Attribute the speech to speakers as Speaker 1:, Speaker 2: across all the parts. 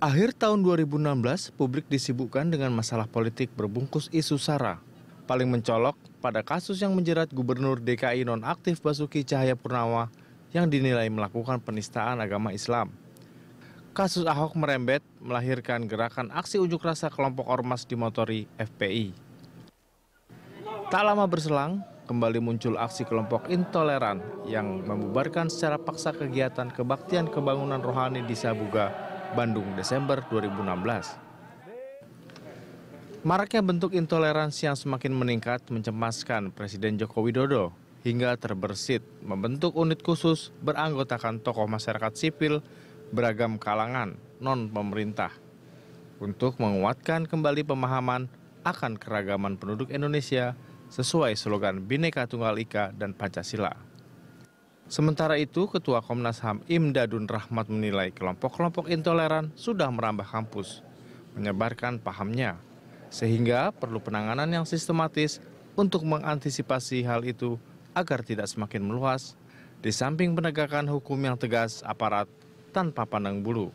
Speaker 1: Akhir tahun 2016, publik disibukkan dengan masalah politik berbungkus isu SARA. Paling mencolok pada kasus yang menjerat Gubernur DKI nonaktif Basuki Cahaya Cahayapurnama yang dinilai melakukan penistaan agama Islam. Kasus Ahok merembet melahirkan gerakan aksi unjuk rasa kelompok ormas di motori FPI. Tak lama berselang, kembali muncul aksi kelompok intoleran yang membubarkan secara paksa kegiatan kebaktian kebangunan rohani di Sabuga Bandung Desember 2016. Maraknya bentuk intoleransi yang semakin meningkat mencemaskan Presiden Joko Widodo hingga terbersit membentuk unit khusus beranggotakan tokoh masyarakat sipil beragam kalangan non-pemerintah untuk menguatkan kembali pemahaman akan keragaman penduduk Indonesia sesuai slogan Bhinneka Tunggal Ika dan Pancasila. Sementara itu, Ketua Komnas HAM Imdadun Rahmat menilai kelompok-kelompok intoleran sudah merambah kampus, menyebarkan pahamnya, sehingga perlu penanganan yang sistematis untuk mengantisipasi hal itu agar tidak semakin meluas, di samping penegakan hukum yang tegas aparat tanpa pandang bulu.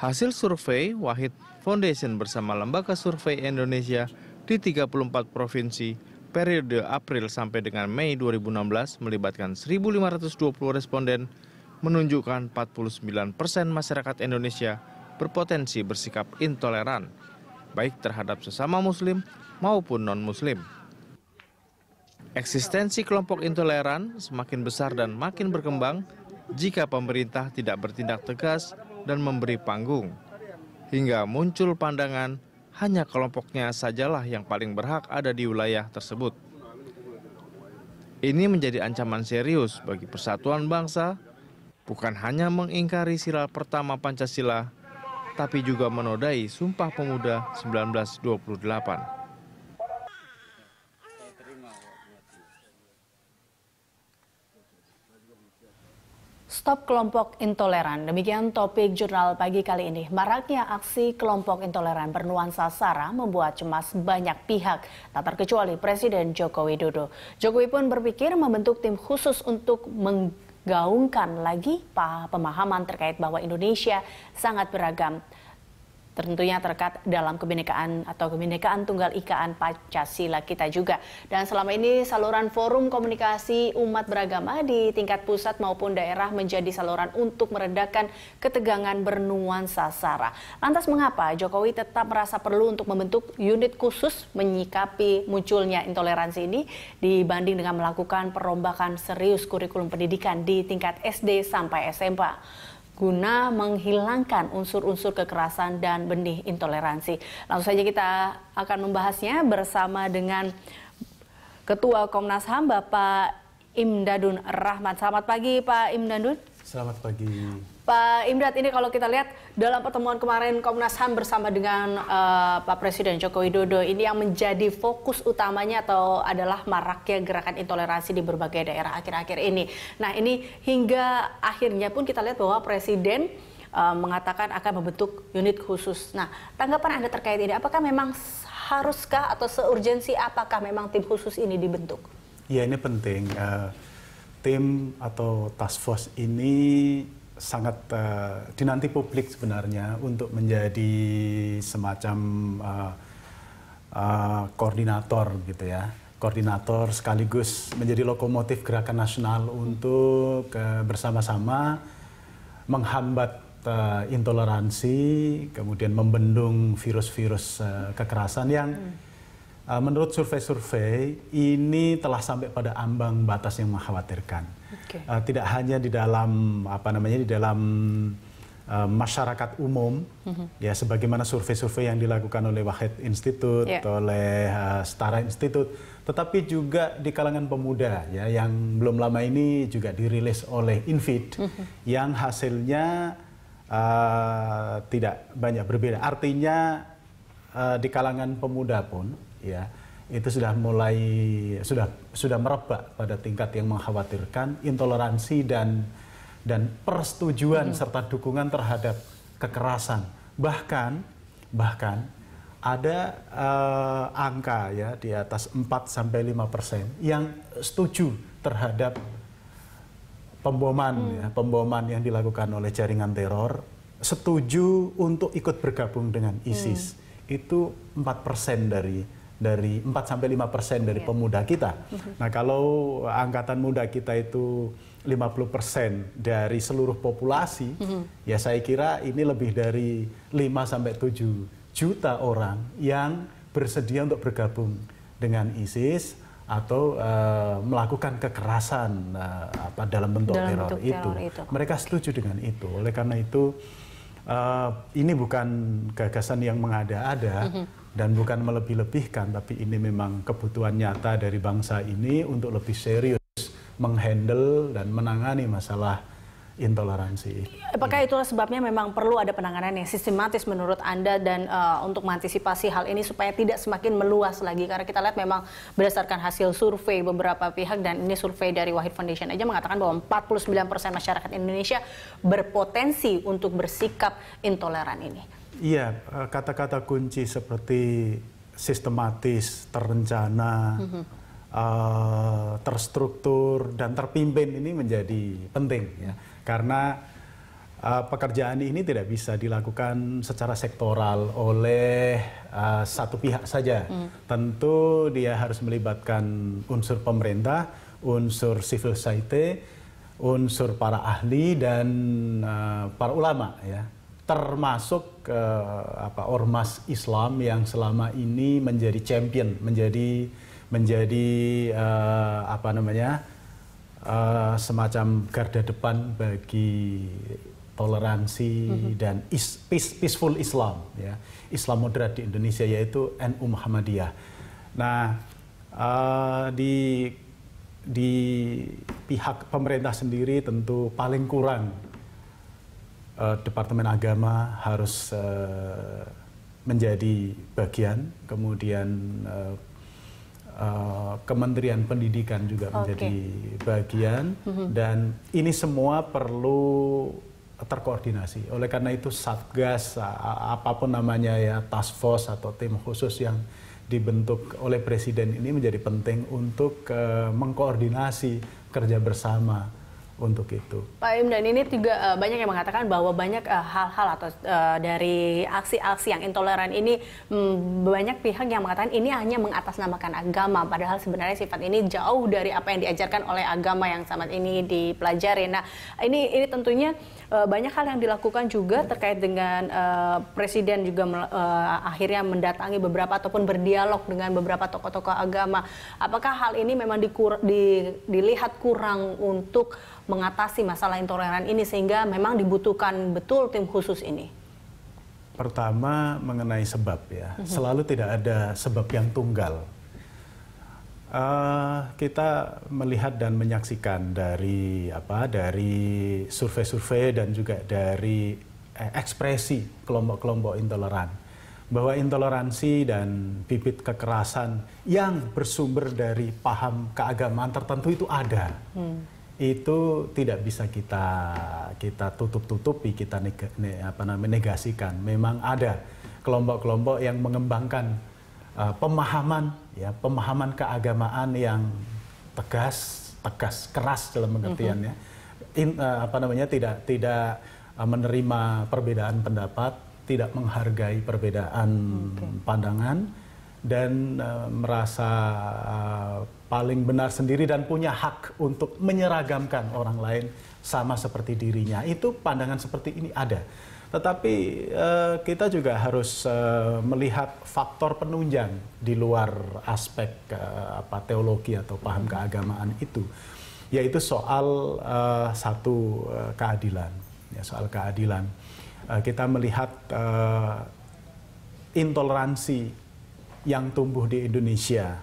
Speaker 1: Hasil survei Wahid Foundation bersama Lembaga Survei Indonesia di 34 provinsi periode April sampai dengan Mei 2016 melibatkan 1.520 responden menunjukkan 49 persen masyarakat Indonesia berpotensi bersikap intoleran, baik terhadap sesama muslim maupun non-muslim. Eksistensi kelompok intoleran semakin besar dan makin berkembang jika pemerintah tidak bertindak tegas dan memberi panggung, hingga muncul pandangan hanya kelompoknya sajalah yang paling berhak ada di wilayah tersebut. Ini menjadi ancaman serius bagi persatuan bangsa, bukan hanya mengingkari sila pertama Pancasila, tapi juga menodai Sumpah Pemuda 1928.
Speaker 2: Stop kelompok intoleran. Demikian topik jurnal pagi kali ini. Maraknya aksi kelompok intoleran bernuansa sara membuat cemas banyak pihak, tak terkecuali Presiden Joko Widodo. Jokowi pun berpikir membentuk tim khusus untuk menggaungkan lagi pemahaman terkait bahwa Indonesia sangat beragam tentunya terkait dalam kebinekaan atau kebinekaan tunggal ikaan Pancasila kita juga. Dan selama ini saluran forum komunikasi umat beragama di tingkat pusat maupun daerah menjadi saluran untuk meredakan ketegangan bernuansa sara. Lantas mengapa Jokowi tetap merasa perlu untuk membentuk unit khusus menyikapi munculnya intoleransi ini dibanding dengan melakukan perombakan serius kurikulum pendidikan di tingkat SD sampai SMA? guna menghilangkan unsur-unsur kekerasan dan benih intoleransi. Langsung saja kita akan membahasnya bersama dengan Ketua Komnas HAM Bapak Imdadun Rahmat. Selamat pagi Pak Imdadun. Selamat pagi. Pak Imdat, ini kalau kita lihat dalam pertemuan kemarin Komnas HAM bersama dengan uh, Pak Presiden Joko Widodo, ini yang menjadi fokus utamanya atau adalah maraknya gerakan intoleransi di berbagai daerah akhir-akhir ini. Nah ini hingga akhirnya pun kita lihat bahwa Presiden uh, mengatakan akan membentuk unit khusus. Nah tanggapan Anda terkait ini, apakah memang haruskah atau seurgensi apakah memang tim khusus ini dibentuk?
Speaker 3: Ya ini penting. Uh tim atau task force ini sangat uh, dinanti publik sebenarnya untuk menjadi semacam uh, uh, koordinator gitu ya koordinator sekaligus menjadi lokomotif gerakan nasional untuk uh, bersama-sama menghambat uh, intoleransi kemudian membendung virus-virus uh, kekerasan yang hmm Eh, menurut survei-survei ini telah sampai pada ambang batas yang mengkhawatirkan. Okay. Eh, tidak hanya di dalam apa namanya di dalam eh, masyarakat umum, mm-hmm. ya sebagaimana survei-survei yang dilakukan oleh Wahid Institute, yeah. oleh uh, Setara Institute, tetapi juga di kalangan pemuda ya yang belum lama ini juga dirilis oleh Invid, mm-hmm. yang hasilnya uh, tidak banyak berbeda. Artinya di kalangan pemuda pun ya itu sudah mulai sudah sudah merebak pada tingkat yang mengkhawatirkan intoleransi dan dan persetujuan hmm. serta dukungan terhadap kekerasan bahkan bahkan ada uh, angka ya di atas 4 sampai 5 persen yang setuju terhadap pemboman hmm. ya, pemboman yang dilakukan oleh jaringan teror setuju untuk ikut bergabung dengan hmm. ISIS hmm. itu 4 persen dari dari 4 sampai 5 persen dari iya. pemuda kita. Mhm. Nah kalau angkatan muda kita itu 50 persen dari seluruh populasi, mm -hmm. ya saya kira ini lebih dari 5 sampai 7 juta orang yang bersedia untuk bergabung dengan ISIS atau uh, melakukan kekerasan uh, apa dalam bentuk dalam teror, bentuk teror itu. itu. Mereka setuju dengan itu. Oleh karena itu uh, ini bukan gagasan yang mengada-ada mm-hmm. dan bukan melebih-lebihkan, tapi ini memang kebutuhan nyata dari bangsa ini untuk lebih serius menghandle dan menangani masalah intoleransi.
Speaker 2: Apakah itulah sebabnya memang perlu ada penanganan yang sistematis menurut Anda dan uh, untuk mengantisipasi hal ini supaya tidak semakin meluas lagi karena kita lihat memang berdasarkan hasil survei beberapa pihak dan ini survei dari Wahid Foundation aja mengatakan bahwa 49% masyarakat Indonesia berpotensi untuk bersikap intoleran ini.
Speaker 3: Iya, eh, kata-kata kunci seperti sistematis, terencana, mm -hmm Eh, terstruktur dan terpimpin ini menjadi penting ya karena uh, pekerjaan ini tidak bisa dilakukan secara sektoral oleh uh, satu pihak saja. Hmm. Tentu dia harus melibatkan unsur pemerintah, unsur civil society, unsur para ahli dan uh, para ulama ya. Termasuk uh, apa ormas Islam yang selama ini menjadi champion, menjadi menjadi uh, apa namanya uh, semacam garda depan bagi toleransi mm -hmm. dan is, peace, peaceful Islam ya Islam moderat di Indonesia yaitu NU Muhammadiyah. Nah uh, di di pihak pemerintah sendiri tentu paling kurang uh, Departemen Agama harus uh, menjadi bagian kemudian uh, Eh, Kementerian Pendidikan juga okay. menjadi bagian mm-hmm. dan ini semua perlu terkoordinasi. Oleh karena itu Satgas apapun namanya ya task force atau tim khusus yang dibentuk oleh presiden ini menjadi penting untuk uh, mengkoordinasi kerja bersama untuk itu.
Speaker 2: Pak Im ini juga uh, eh, banyak yang mengatakan bahwa banyak eh, hal-hal uh, atau uh, dari aksi-aksi yang intoleran ini um, banyak pihak yang mengatakan ini hanya mengatasnamakan agama padahal sebenarnya sifat ini jauh dari apa yang diajarkan oleh agama yang saat ini dipelajari. Nah, ini ini tentunya uh, banyak hal yang dilakukan juga terkait dengan uh, presiden juga uh, akhirnya mendatangi beberapa ataupun berdialog dengan beberapa tokoh-tokoh agama. Apakah hal ini memang dikur, di, dilihat kurang untuk mengatasi masalah intoleran ini sehingga memang dibutuhkan betul tim khusus ini?
Speaker 3: Pertama mengenai sebab ya, mhm. selalu tidak ada sebab yang tunggal. Uh, kita melihat dan menyaksikan dari apa dari survei-survei dan juga dari eh, ekspresi kelompok-kelompok intoleran bahwa intoleransi dan bibit kekerasan yang bersumber dari paham keagamaan tertentu itu ada. Hmm itu tidak bisa kita kita tutup-tutupi, kita neg, ne, apa namanya negasikan. Memang ada kelompok-kelompok yang mengembangkan uh, pemahaman ya, pemahaman keagamaan yang tegas, tegas, keras dalam pengertiannya. In, uh, apa namanya tidak tidak uh, menerima perbedaan pendapat, tidak menghargai perbedaan okay. pandangan dan uh, merasa uh, paling benar sendiri dan punya hak untuk menyeragamkan orang lain sama seperti dirinya. Itu pandangan seperti ini ada. Tetapi eh, kita juga harus eh, melihat faktor penunjang di luar aspek eh, apa teologi atau paham keagamaan itu, yaitu soal eh, satu eh, keadilan. Ya, soal keadilan, eh, kita melihat eh, intoleransi yang tumbuh di Indonesia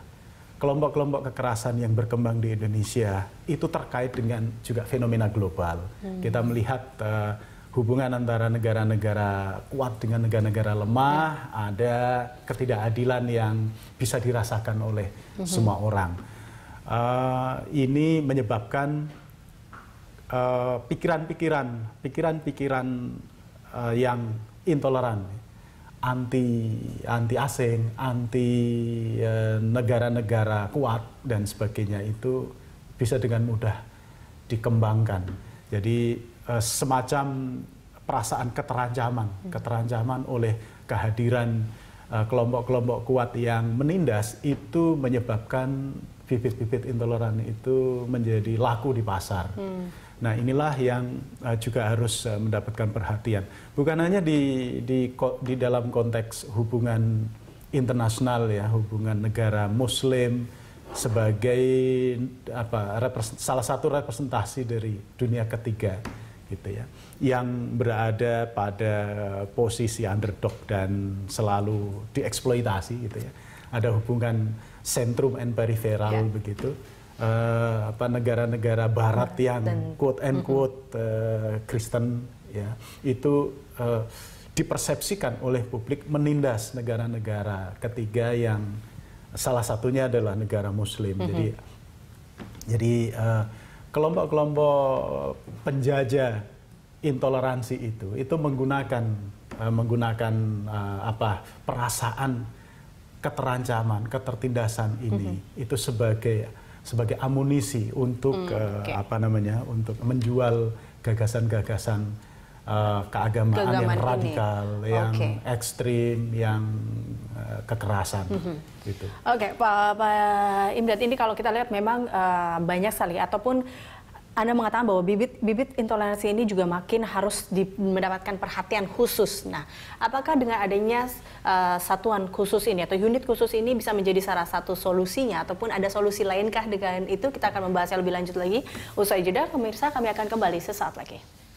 Speaker 3: kelompok-kelompok kekerasan yang berkembang di Indonesia itu terkait dengan juga fenomena global. Hmm. Kita melihat uh, hubungan antara negara-negara kuat dengan negara-negara lemah, hmm. ada ketidakadilan yang bisa dirasakan oleh hmm. semua orang. Uh, ini menyebabkan eh, pikiran-pikiran, pikiran-pikiran uh, yang intoleran, anti anti asing, anti eh, negara-negara eh, kuat dan sebagainya itu bisa dengan mudah dikembangkan. Jadi eh, semacam perasaan keterancaman, hmm. keterancaman oleh kehadiran eh, kelompok-kelompok eh, kuat yang menindas itu menyebabkan bibit-bibit intoleran itu menjadi laku di pasar. Hmm Nah inilah yang uh, juga harus uh, mendapatkan perhatian. Bukan hanya di, di, di dalam konteks hubungan internasional ya, hubungan negara Muslim sebagai apa salah satu representasi dari dunia ketiga gitu ya, yang berada pada posisi underdog dan selalu dieksploitasi gitu ya. Ada hubungan sentrum and peripheral yeah. begitu uh, apa negara-negara Barat yang quote and quote uh, Kristen ya itu uh, dipersepsikan oleh publik menindas negara-negara ketiga yang salah satunya adalah negara Muslim. Jadi jadi kelompok kelompok-kelompok penjajah intoleransi itu itu menggunakan uh, menggunakan uh, apa perasaan keterancaman, ketertindasan ini mm -hmm. itu sebagai sebagai amunisi untuk hmm, eh, okay. uh, apa namanya untuk menjual gagasan-gagasan uh, keagamaan yang radikal, ini. yang okay. ekstrim, yang uh, kekerasan. Mm -hmm. gitu.
Speaker 2: Oke, okay, Pak, Pak Imdad ini kalau kita lihat memang uh, banyak sekali ataupun anda mengatakan bahwa bibit-bibit intoleransi ini juga makin harus di, mendapatkan perhatian khusus. Nah, apakah dengan adanya uh, satuan khusus ini atau unit khusus ini bisa menjadi salah satu solusinya ataupun ada solusi lainkah dengan itu kita akan membahasnya lebih lanjut lagi usai jeda pemirsa kami akan kembali sesaat lagi.